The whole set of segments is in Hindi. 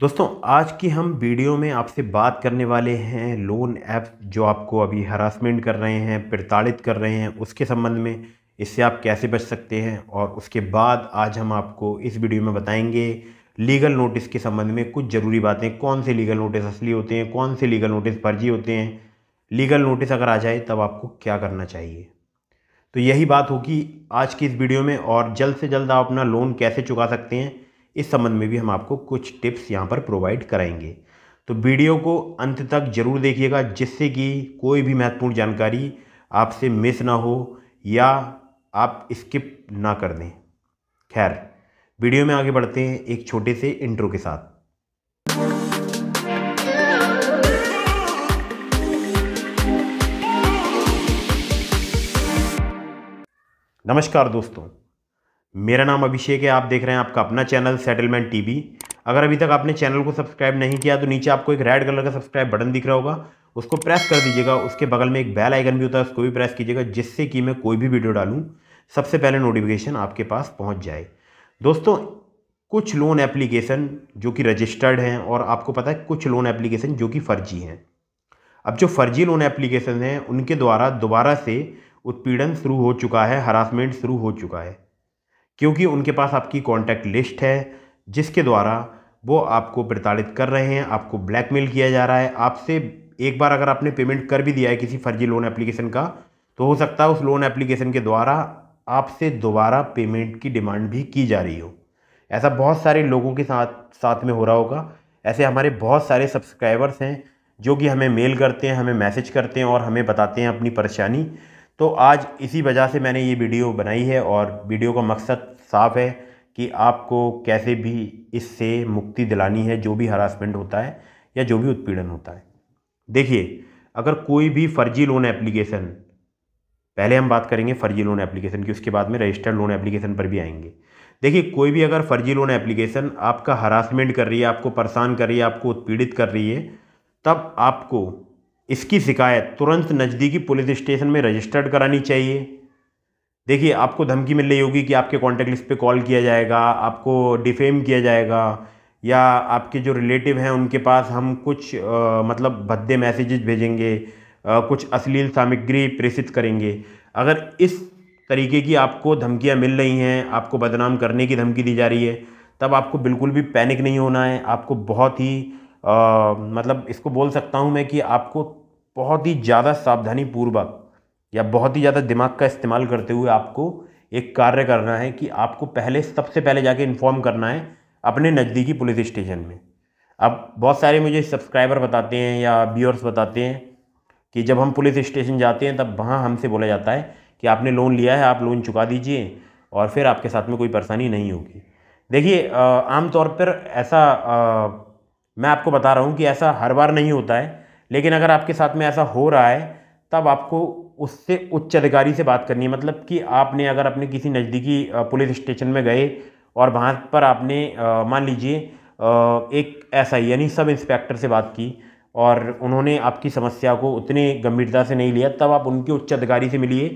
दोस्तों आज की हम वीडियो में आपसे बात करने वाले हैं लोन ऐप जो आपको अभी हरासमेंट कर रहे हैं प्रताड़ित कर रहे हैं उसके संबंध में इससे आप कैसे बच सकते हैं और उसके बाद आज हम आपको इस वीडियो में बताएंगे लीगल नोटिस के संबंध में कुछ ज़रूरी बातें कौन से लीगल नोटिस असली होते हैं कौन से लीगल नोटिस फर्जी होते हैं लीगल नोटिस अगर आ जाए तब आपको क्या करना चाहिए तो यही बात होगी आज की इस वीडियो में और जल्द से जल्द आप अपना लोन कैसे चुका सकते हैं इस संबंध में भी हम आपको कुछ टिप्स यहाँ पर प्रोवाइड कराएंगे तो वीडियो को अंत तक जरूर देखिएगा जिससे कि कोई भी महत्वपूर्ण जानकारी आपसे मिस ना हो या आप स्किप ना कर दें खैर वीडियो में आगे बढ़ते हैं एक छोटे से इंट्रो के साथ नमस्कार दोस्तों मेरा नाम अभिषेक है आप देख रहे हैं आपका अपना चैनल सेटलमेंट टीवी अगर अभी तक आपने चैनल को सब्सक्राइब नहीं किया तो नीचे आपको एक रेड कलर का सब्सक्राइब बटन दिख रहा होगा उसको प्रेस कर दीजिएगा उसके बगल में एक बेल आइकन भी होता है उसको भी प्रेस कीजिएगा जिससे कि मैं कोई भी वीडियो डालूँ सबसे पहले नोटिफिकेशन आपके पास पहुँच जाए दोस्तों कुछ लोन एप्लीकेशन जो कि रजिस्टर्ड हैं और आपको पता है कुछ लोन एप्लीकेशन जो कि फर्जी हैं अब जो फर्जी लोन एप्लीकेशन हैं उनके द्वारा दोबारा से उत्पीड़न शुरू हो चुका है हरासमेंट शुरू हो चुका है क्योंकि उनके पास आपकी कॉन्टैक्ट लिस्ट है जिसके द्वारा वो आपको प्रताड़ित कर रहे हैं आपको ब्लैकमेल किया जा रहा है आपसे एक बार अगर आपने पेमेंट कर भी दिया है किसी फर्जी लोन एप्लीकेशन का तो हो सकता है उस लोन एप्लीकेशन के द्वारा आपसे दोबारा पेमेंट की डिमांड भी की जा रही हो ऐसा बहुत सारे लोगों के साथ साथ में हो रहा होगा ऐसे हमारे बहुत सारे सब्सक्राइबर्स हैं जो कि हमें मेल करते हैं हमें मैसेज करते हैं और हमें बताते हैं अपनी परेशानी तो आज इसी वजह से मैंने ये वीडियो बनाई है और वीडियो का मकसद साफ़ है कि आपको कैसे भी इससे मुक्ति दिलानी है जो भी हरासमेंट होता है या जो भी उत्पीड़न होता है देखिए अगर कोई भी फर्जी लोन एप्लीकेशन पहले हम बात करेंगे फर्जी लोन एप्लीकेशन की उसके बाद में रजिस्टर्ड लोन एप्लीकेशन पर भी आएंगे देखिए कोई भी अगर फर्जी लोन एप्लीकेशन आपका हरासमेंट कर रही है आपको परेशान कर रही है आपको उत्पीड़ित कर रही है तब आपको इसकी शिकायत तुरंत नज़दीकी पुलिस स्टेशन में रजिस्टर्ड करानी चाहिए देखिए आपको धमकी मिल रही होगी कि आपके कॉन्टैक्ट लिस्ट पे कॉल किया जाएगा आपको डिफेम किया जाएगा या आपके जो रिलेटिव हैं उनके पास हम कुछ आ, मतलब भद्दे मैसेजेस भेजेंगे आ, कुछ अश्लील सामग्री प्रेषित करेंगे अगर इस तरीके की आपको धमकियाँ मिल रही हैं आपको बदनाम करने की धमकी दी जा रही है तब आपको बिल्कुल भी पैनिक नहीं होना है आपको बहुत ही आ, मतलब इसको बोल सकता हूँ मैं कि आपको बहुत ही ज़्यादा सावधानी पूर्वक या बहुत ही ज़्यादा दिमाग का इस्तेमाल करते हुए आपको एक कार्य करना है कि आपको पहले सबसे पहले जाके इन्फॉर्म करना है अपने नज़दीकी पुलिस स्टेशन में अब बहुत सारे मुझे सब्सक्राइबर बताते हैं या व्यूअर्स बताते हैं कि जब हम पुलिस स्टेशन जाते हैं तब वहाँ हमसे बोला जाता है कि आपने लोन लिया है आप लोन चुका दीजिए और फिर आपके साथ में कोई परेशानी नहीं होगी देखिए आमतौर पर ऐसा आ, मैं आपको बता रहा हूँ कि ऐसा हर बार नहीं होता है लेकिन अगर आपके साथ में ऐसा हो रहा है तब आपको उससे उच्च अधिकारी से बात करनी है मतलब कि आपने अगर अपने किसी नज़दीकी पुलिस स्टेशन में गए और वहाँ पर आपने मान लीजिए एक ऐसा यानी सब इंस्पेक्टर से बात की और उन्होंने आपकी समस्या को उतने गंभीरता से नहीं लिया तब आप उनके उच्च अधिकारी से मिलिए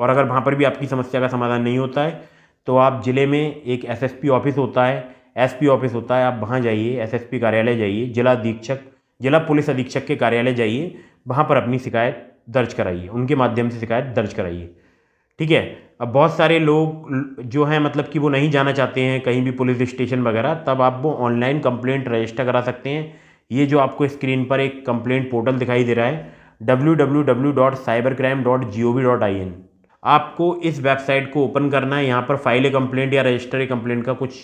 और अगर वहाँ पर भी आपकी समस्या का समाधान नहीं होता है तो आप ज़िले में एक एसएसपी ऑफिस होता है एसपी ऑफिस होता है आप वहाँ जाइए एसएसपी कार्यालय जाइए जिला अधीक्षक जिला पुलिस अधीक्षक के कार्यालय जाइए वहाँ पर अपनी शिकायत दर्ज कराइए उनके माध्यम से शिकायत दर्ज कराइए ठीक है अब बहुत सारे लोग जो हैं मतलब कि वो नहीं जाना चाहते हैं कहीं भी पुलिस स्टेशन वगैरह तब आप वो ऑनलाइन कंप्लेंट रजिस्टर करा सकते हैं ये जो आपको स्क्रीन पर एक कंप्लेंट पोर्टल दिखाई दे रहा है www.cybercrime.gov.in आपको इस वेबसाइट को ओपन करना है यहाँ पर फाइल ए कंप्लेंट या रजिस्टर ए कंप्लेंट का कुछ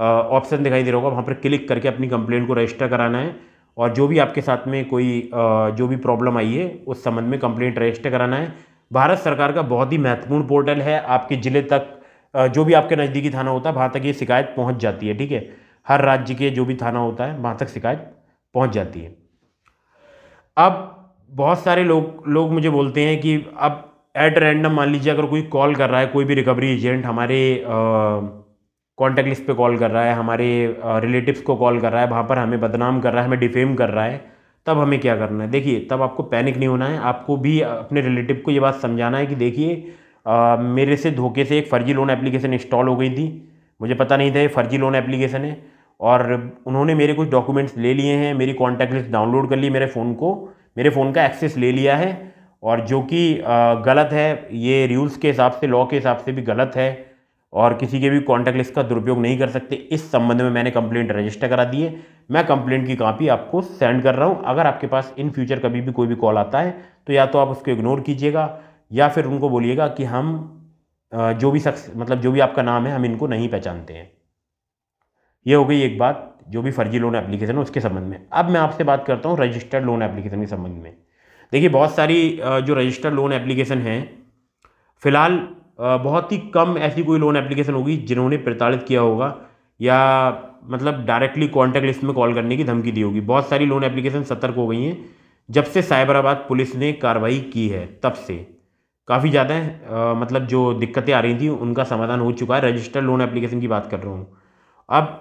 ऑप्शन दिखाई दे रहा होगा वहाँ पर क्लिक करके अपनी कंप्लेंट को रजिस्टर कराना है और जो भी आपके साथ में कोई जो भी प्रॉब्लम आई है उस संबंध में कंप्लेंट रजिस्टर कराना है भारत सरकार का बहुत ही महत्वपूर्ण पोर्टल है आपके ज़िले तक जो भी आपके नज़दीकी थाना होता है वहाँ तक ये शिकायत पहुँच जाती है ठीक है हर राज्य के जो भी थाना होता है वहाँ तक शिकायत पहुँच जाती है अब बहुत सारे लोग लोग मुझे बोलते हैं कि अब एट रैंडम मान लीजिए अगर कोई कॉल कर रहा है कोई भी रिकवरी एजेंट हमारे आ, कॉन्टैक्ट लिस्ट पे कॉल कर रहा है हमारे रिलेटिव्स को कॉल कर रहा है वहाँ पर हमें बदनाम कर रहा है हमें डिफेम कर रहा है तब हमें क्या करना है देखिए तब आपको पैनिक नहीं होना है आपको भी अपने रिलेटिव को ये बात समझाना है कि देखिए मेरे से धोखे से एक फ़र्जी लोन एप्लीकेशन इंस्टॉल हो गई थी मुझे पता नहीं था ये फ़र्जी लोन एप्लीकेशन है और उन्होंने मेरे कुछ डॉक्यूमेंट्स ले लिए हैं मेरी कॉन्टैक्ट लिस्ट डाउनलोड कर ली मेरे फ़ोन को मेरे फ़ोन का एक्सेस ले लिया है और जो कि गलत है ये रूल्स के हिसाब से लॉ के हिसाब से भी गलत है और किसी के भी कॉन्टैक्ट लिस्ट का दुरुपयोग नहीं कर सकते इस संबंध में मैंने कंप्लेंट रजिस्टर करा दी है मैं कंप्लेंट की कापी आपको सेंड कर रहा हूँ अगर आपके पास इन फ्यूचर कभी भी कोई भी कॉल आता है तो या तो आप उसको इग्नोर कीजिएगा या फिर उनको बोलिएगा कि हम जो भी शख्स मतलब जो भी आपका नाम है हम इनको नहीं पहचानते हैं ये हो गई एक बात जो भी फर्जी लोन एप्लीकेशन है उसके संबंध में अब मैं आपसे बात करता हूँ रजिस्टर्ड लोन एप्लीकेशन के संबंध में देखिए बहुत सारी जो रजिस्टर्ड लोन एप्लीकेशन हैं फ़िलहाल बहुत ही कम ऐसी कोई लोन एप्लीकेशन होगी जिन्होंने प्रताड़ित किया होगा या मतलब डायरेक्टली कॉन्टैक्ट लिस्ट में कॉल करने की धमकी दी होगी बहुत सारी लोन एप्लीकेशन सतर्क हो गई हैं जब से साइबराबाद पुलिस ने कार्रवाई की है तब से काफ़ी ज़्यादा मतलब जो दिक्कतें आ रही थी उनका समाधान हो चुका है रजिस्टर्ड लोन एप्लीकेशन की बात कर रहा हूँ अब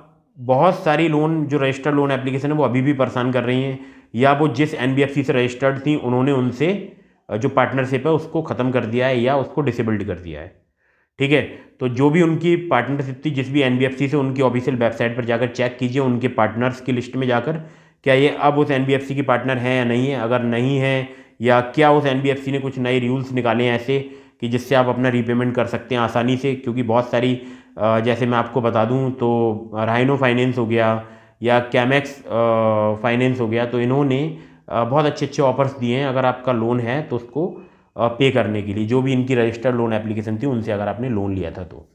बहुत सारी लोन जो रजिस्टर्ड लोन एप्लीकेशन है वो अभी भी परेशान कर रही हैं या वो जिस एन से रजिस्टर्ड थी उन्होंने उनसे जो पार्टनरशिप है उसको ख़त्म कर दिया है या उसको डिसेबल्ड कर दिया है ठीक है तो जो भी उनकी पार्टनरशिप थी जिस भी एन से उनकी ऑफिशियल वेबसाइट पर जाकर चेक कीजिए उनके पार्टनर्स की लिस्ट में जाकर क्या ये अब उस एन की पार्टनर हैं या नहीं है अगर नहीं है या क्या उस एन ने कुछ नए रूल्स निकाले हैं ऐसे कि जिससे आप अपना रीपेमेंट कर सकते हैं आसानी से क्योंकि बहुत सारी जैसे मैं आपको बता दूँ तो राइनो फाइनेंस हो गया या कैमेक्स फाइनेंस हो गया तो इन्होंने बहुत अच्छे अच्छे ऑफर्स दिए हैं अगर आपका लोन है तो उसको पे करने के लिए जो भी इनकी रजिस्टर्ड लोन एप्लीकेशन थी उनसे अगर आपने लोन लिया था तो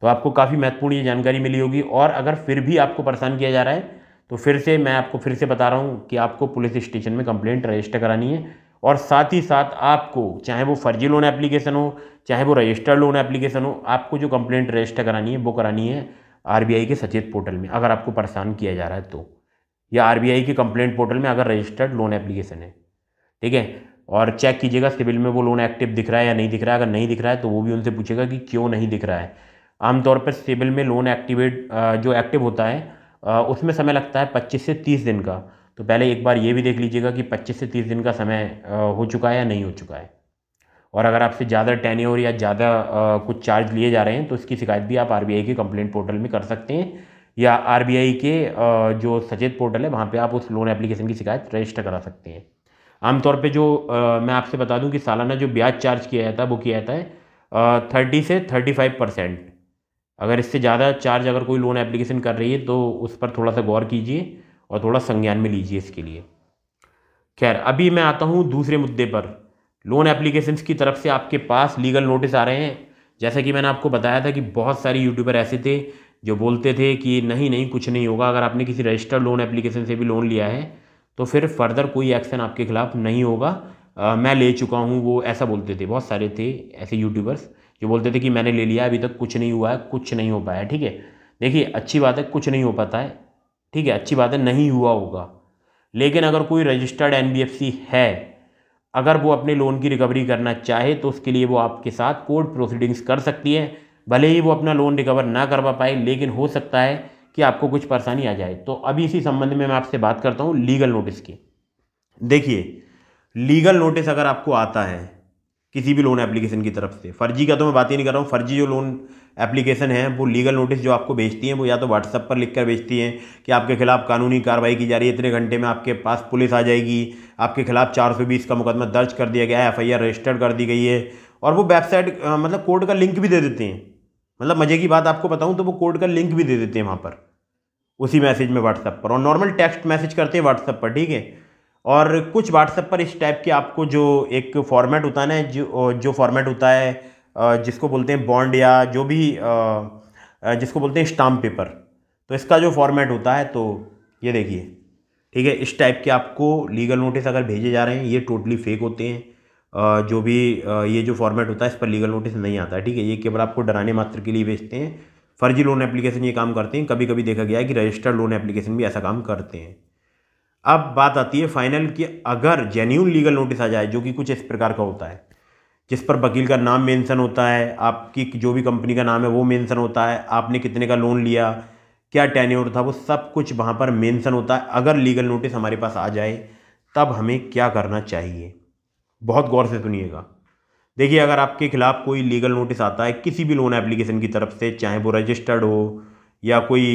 तो आपको काफ़ी महत्वपूर्ण ये जानकारी मिली होगी और अगर फिर भी आपको परेशान किया जा रहा है तो फिर से मैं आपको फिर से बता रहा हूँ कि आपको पुलिस स्टेशन में कंप्लेंट रजिस्टर करानी है और साथ ही साथ आपको चाहे वो फर्जी लोन एप्लीकेशन हो चाहे वो रजिस्टर्ड लोन एप्लीकेशन हो आपको जो कंप्लेंट रजिस्टर करानी है वो करानी है आर के सचेत पोर्टल में अगर आपको परेशान किया जा रहा है तो या आरबीआई के कंप्लेंट पोर्टल में अगर रजिस्टर्ड लोन एप्लीकेशन है ठीक है और चेक कीजिएगा सिविल में वो लोन एक्टिव दिख रहा है या नहीं दिख रहा है अगर नहीं दिख रहा है तो वो भी उनसे पूछेगा कि क्यों नहीं दिख रहा है आमतौर पर सिविल में लोन एक्टिवेट जो एक्टिव होता है उसमें समय लगता है पच्चीस से तीस दिन का तो पहले एक बार ये भी देख लीजिएगा कि पच्चीस से तीस दिन का समय हो चुका है या नहीं हो चुका है और अगर आपसे ज़्यादा टेन्योर या ज़्यादा कुछ चार्ज लिए जा रहे हैं तो इसकी शिकायत भी आप आर के कंप्लेंट पोर्टल में कर सकते हैं या आर के जो सचेत पोर्टल है वहाँ पर आप उस लोन एप्लीकेशन की शिकायत रजिस्टर करा सकते हैं आमतौर पर जो मैं आपसे बता दूँ कि सालाना जो ब्याज चार्ज किया जाता है वो किया जाता है थर्टी से थर्टी फाइव परसेंट अगर इससे ज़्यादा चार्ज अगर कोई लोन एप्लीकेशन कर रही है तो उस पर थोड़ा सा गौर कीजिए और थोड़ा संज्ञान में लीजिए इसके लिए खैर अभी मैं आता हूँ दूसरे मुद्दे पर लोन एप्लीकेशंस की तरफ से आपके पास लीगल नोटिस आ रहे हैं जैसा कि मैंने आपको बताया था कि बहुत सारे यूट्यूबर ऐसे थे जो बोलते थे कि नहीं नहीं कुछ नहीं होगा अगर आपने किसी रजिस्टर्ड लोन एप्लीकेशन से भी लोन लिया है तो फिर फर्दर कोई एक्शन आपके खिलाफ नहीं होगा आ, मैं ले चुका हूँ वो ऐसा बोलते थे बहुत सारे थे ऐसे यूट्यूबर्स जो बोलते थे कि मैंने ले लिया अभी तक कुछ नहीं हुआ है कुछ नहीं हो पाया ठीक है देखिए अच्छी बात है कुछ नहीं हो पाता है ठीक है अच्छी बात है नहीं हुआ होगा लेकिन अगर कोई रजिस्टर्ड एन है अगर वो अपने लोन की रिकवरी करना चाहे तो उसके लिए वो आपके साथ कोर्ट प्रोसीडिंग्स कर सकती है भले ही वो अपना लोन रिकवर ना करवा पाए लेकिन हो सकता है कि आपको कुछ परेशानी आ जाए तो अभी इसी संबंध में मैं आपसे बात करता हूँ लीगल नोटिस की देखिए लीगल नोटिस अगर आपको आता है किसी भी लोन एप्लीकेशन की तरफ से फर्जी का तो मैं बात ही नहीं कर रहा हूँ फर्जी जो लोन एप्लीकेशन है वो लीगल नोटिस जो आपको भेजती हैं वो या तो व्हाट्सअप पर लिख कर भेजती हैं कि आपके खिलाफ़ कानूनी कार्रवाई की जा रही है इतने घंटे में आपके पास पुलिस आ जाएगी आपके खिलाफ़ बीस का मुकदमा दर्ज कर दिया गया है एफ रजिस्टर्ड कर दी गई है और वो वेबसाइट मतलब कोर्ट का लिंक भी दे देते हैं मतलब मज़े की बात आपको बताऊँ तो वो कोड का लिंक भी दे देते हैं वहाँ पर उसी मैसेज में व्हाट्सएप पर और नॉर्मल टेक्स्ट मैसेज करते हैं व्हाट्सएप पर ठीक है और कुछ व्हाट्सएप पर इस टाइप के आपको जो एक फॉर्मेट होता है ना जो जो फॉर्मेट होता है जिसको बोलते हैं बॉन्ड या जो भी जिसको बोलते हैं स्टाम्प पेपर तो इसका जो फॉर्मेट होता है तो ये देखिए ठीक है इस टाइप के आपको लीगल नोटिस अगर भेजे जा रहे हैं ये टोटली फेक होते हैं जो भी ये जो फॉर्मेट होता है इस पर लीगल नोटिस नहीं आता है ठीक है ये केवल आपको डराने मात्र के लिए बेचते हैं फर्जी लोन एप्लीकेशन ये काम करते हैं कभी कभी देखा गया है कि रजिस्टर्ड लोन एप्लीकेशन भी ऐसा काम करते हैं अब बात आती है फाइनल कि अगर जेन्यून लीगल नोटिस आ जाए जो कि कुछ इस प्रकार का होता है जिस पर वकील का नाम मेंशन होता है आपकी जो भी कंपनी का नाम है वो मेंशन होता है आपने कितने का लोन लिया क्या टेन्योर था वो सब कुछ वहाँ पर मेंशन होता है अगर लीगल नोटिस हमारे पास आ जाए तब हमें क्या करना चाहिए बहुत गौर से सुनिएगा देखिए अगर आपके खिलाफ़ कोई लीगल नोटिस आता है किसी भी लोन एप्लीकेशन की तरफ से चाहे वो रजिस्टर्ड हो या कोई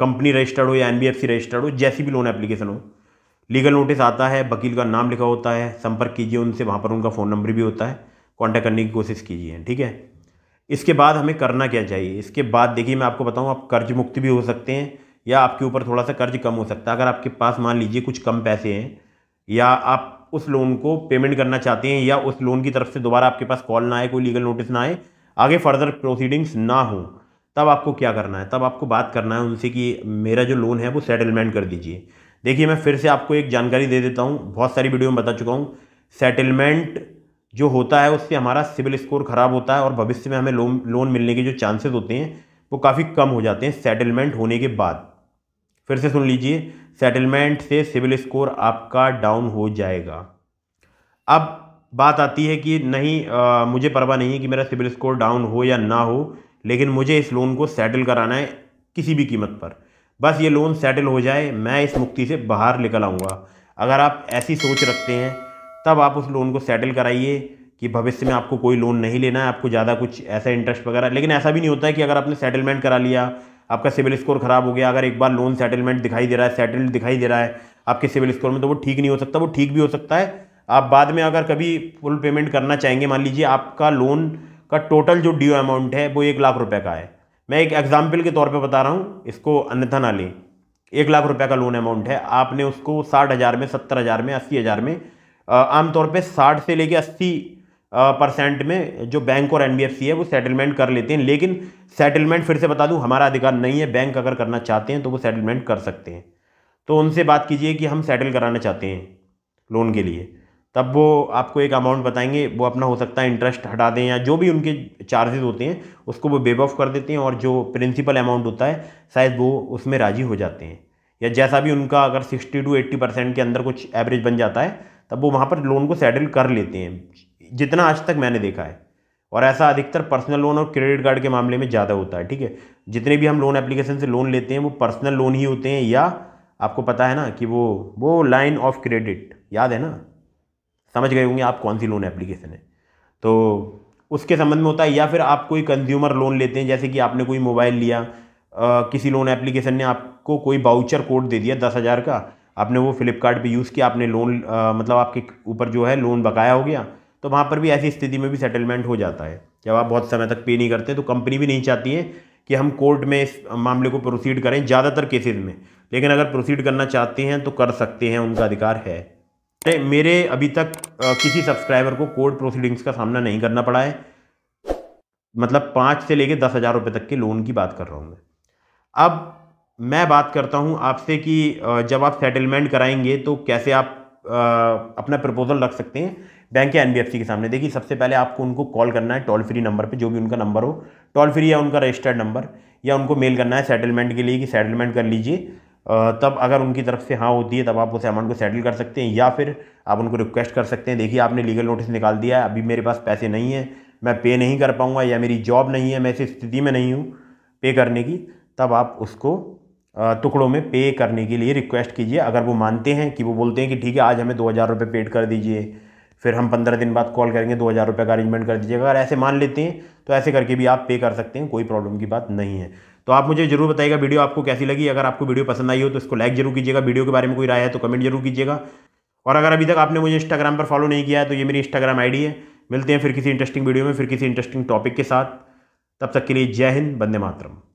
कंपनी रजिस्टर्ड हो या एन रजिस्टर्ड हो जैसी भी लोन एप्लीकेशन हो लीगल नोटिस आता है वकील का नाम लिखा होता है संपर्क कीजिए उनसे वहाँ पर उनका फ़ोन नंबर भी होता है कॉन्टैक्ट करने की कोशिश कीजिए ठीक है इसके बाद हमें करना क्या चाहिए इसके बाद देखिए मैं आपको बताऊँ आप कर्ज मुक्त भी हो सकते हैं या आपके ऊपर थोड़ा सा कर्ज कम हो सकता है अगर आपके पास मान लीजिए कुछ कम पैसे हैं या आप उस लोन को पेमेंट करना चाहते हैं या उस लोन की तरफ से दोबारा आपके पास कॉल ना आए कोई लीगल नोटिस ना आए आगे फर्दर प्रोसीडिंग्स ना हो तब आपको क्या करना है तब आपको बात करना है उनसे कि मेरा जो लोन है वो सेटलमेंट कर दीजिए देखिए मैं फिर से आपको एक जानकारी दे देता हूँ बहुत सारी वीडियो में बता चुका हूँ सेटलमेंट जो होता है उससे हमारा सिविल स्कोर ख़राब होता है और भविष्य में हमें लोन लोन मिलने के जो चांसेस होते हैं वो काफ़ी कम हो जाते हैं सेटलमेंट होने के बाद फिर से सुन लीजिए सेटलमेंट से सिविल स्कोर आपका डाउन हो जाएगा अब बात आती है कि नहीं आ, मुझे परवाह नहीं है कि मेरा सिविल स्कोर डाउन हो या ना हो लेकिन मुझे इस लोन को सेटल कराना है किसी भी कीमत पर बस ये लोन सेटल हो जाए मैं इस मुक्ति से बाहर निकल आऊँगा अगर आप ऐसी सोच रखते हैं तब आप उस लोन को सेटल कराइए कि भविष्य में आपको कोई लोन नहीं लेना है आपको ज़्यादा कुछ ऐसा इंटरेस्ट वगैरह लेकिन ऐसा भी नहीं होता है कि अगर आपने सेटलमेंट करा लिया आपका सिविल स्कोर ख़राब हो गया अगर एक बार लोन सेटलमेंट दिखाई दे रहा है सेटल्ड दिखाई दे रहा है आपके सिविल स्कोर में तो वो ठीक नहीं हो सकता वो ठीक भी हो सकता है आप बाद में अगर कभी फुल पेमेंट करना चाहेंगे मान लीजिए आपका लोन का टोटल जो ड्यू अमाउंट है वो एक लाख रुपये का है मैं एक एग्जाम्पल के तौर पर बता रहा हूँ इसको अन्यथा ना लें एक लाख रुपये का लोन अमाउंट है आपने उसको साठ हज़ार में सत्तर हज़ार में अस्सी हज़ार में आमतौर पर साठ से लेके अस्सी परसेंट में जो बैंक और एनबीएफसी है वो सेटलमेंट कर लेते हैं लेकिन सेटलमेंट फिर से बता दूं हमारा अधिकार नहीं है बैंक अगर करना चाहते हैं तो वो सेटलमेंट कर सकते हैं तो उनसे बात कीजिए कि हम सेटल कराना चाहते हैं लोन के लिए तब वो आपको एक अमाउंट बताएंगे वो अपना हो सकता है इंटरेस्ट हटा दें या जो भी उनके चार्जेस होते हैं उसको वो बेब ऑफ कर देते हैं और जो प्रिंसिपल अमाउंट होता है शायद वो उसमें राज़ी हो जाते हैं या जैसा भी उनका अगर सिक्सटी टू एट्टी परसेंट के अंदर कुछ एवरेज बन जाता है तब वो वहाँ पर लोन को सेटल कर लेते हैं जितना आज तक मैंने देखा है और ऐसा अधिकतर पर्सनल लोन और क्रेडिट कार्ड के मामले में ज़्यादा होता है ठीक है जितने भी हम लोन एप्लीकेशन से लोन लेते हैं वो पर्सनल लोन ही होते हैं या आपको पता है ना कि वो वो लाइन ऑफ क्रेडिट याद है ना समझ गए होंगे आप कौन सी लोन एप्लीकेशन है तो उसके संबंध में होता है या फिर आप कोई कंज्यूमर लोन लेते हैं जैसे कि आपने कोई मोबाइल लिया आ, किसी लोन एप्लीकेशन ने आपको कोई बाउचर कोड दे दिया दस हज़ार का आपने वो फ्लिपकार्ट यूज़ किया आपने लोन आ, मतलब आपके ऊपर जो है लोन बकाया हो गया तो वहाँ पर भी ऐसी स्थिति में भी सेटलमेंट हो जाता है जब आप बहुत समय तक पे नहीं करते तो कंपनी भी नहीं चाहती है कि हम कोर्ट में इस मामले को प्रोसीड करें ज़्यादातर केसेज में लेकिन अगर प्रोसीड करना चाहते हैं तो कर सकते हैं उनका अधिकार है मेरे अभी तक किसी सब्सक्राइबर को कोर्ट प्रोसीडिंग्स का सामना नहीं करना पड़ा है मतलब पाँच से लेकर दस हज़ार रुपये तक के लोन की बात कर रहा हूँ मैं अब मैं बात करता हूँ आपसे कि जब आप सेटलमेंट कराएंगे तो कैसे आप अपना प्रपोज़ल रख सकते हैं बैंक या एनबीएफसी के सामने देखिए सबसे पहले आपको उनको कॉल करना है टोल फ्री नंबर पे जो भी उनका नंबर हो टोल फ्री या उनका रजिस्टर्ड नंबर या उनको मेल करना है सेटलमेंट के लिए कि सेटलमेंट कर लीजिए तब अगर उनकी तरफ से हाँ होती है तब आप उस अमाउंट को सेटल कर सकते हैं या फिर आप उनको रिक्वेस्ट कर सकते हैं देखिए आपने लीगल नोटिस निकाल दिया है अभी मेरे पास पैसे नहीं हैं मैं पे नहीं कर पाऊँगा या मेरी जॉब नहीं है मैं इस स्थिति में नहीं हूँ पे करने की तब आप उसको टुकड़ों में पे करने के लिए रिक्वेस्ट कीजिए अगर वो मानते हैं कि वो बोलते हैं कि ठीक है आज हमें दो हज़ार रुपये पेड कर दीजिए फिर हम पंद्रह दिन बाद कॉल करेंगे दो हज़ार रुपये का अरेंजमेंट कर दीजिएगा अगर ऐसे मान लेते हैं तो ऐसे करके भी आप पे कर सकते हैं कोई प्रॉब्लम की बात नहीं है तो आप मुझे जरूर बताइएगा वीडियो आपको कैसी लगी अगर आपको वीडियो पसंद आई हो तो इसको लाइक जरूर कीजिएगा वीडियो के बारे में कोई राय है तो कमेंट जरूर कीजिएगा और अगर अभी तक आपने मुझे इंस्टाग्राम पर फॉलो नहीं किया है तो ये मेरी इंस्टाग्राम आईडी है मिलते हैं फिर किसी इंटरेस्टिंग वीडियो में फिर किसी इंटरेस्टिंग टॉपिक के साथ तब तक के लिए जय हिंद बंदे मातरम